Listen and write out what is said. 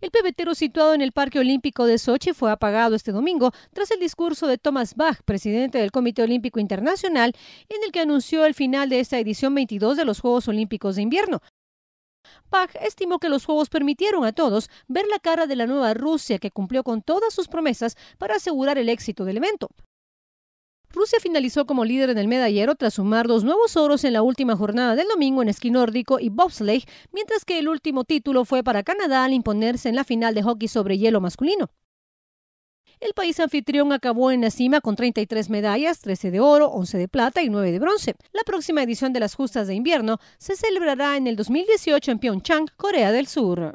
El pebetero situado en el Parque Olímpico de Sochi fue apagado este domingo tras el discurso de Thomas Bach, presidente del Comité Olímpico Internacional, en el que anunció el final de esta edición 22 de los Juegos Olímpicos de Invierno. Bach estimó que los Juegos permitieron a todos ver la cara de la nueva Rusia que cumplió con todas sus promesas para asegurar el éxito del evento. Rusia finalizó como líder en el medallero tras sumar dos nuevos oros en la última jornada del domingo en esquí nórdico y bobsleigh, mientras que el último título fue para Canadá al imponerse en la final de hockey sobre hielo masculino. El país anfitrión acabó en la cima con 33 medallas, 13 de oro, 11 de plata y 9 de bronce. La próxima edición de las justas de invierno se celebrará en el 2018 en Pyeongchang, Corea del Sur.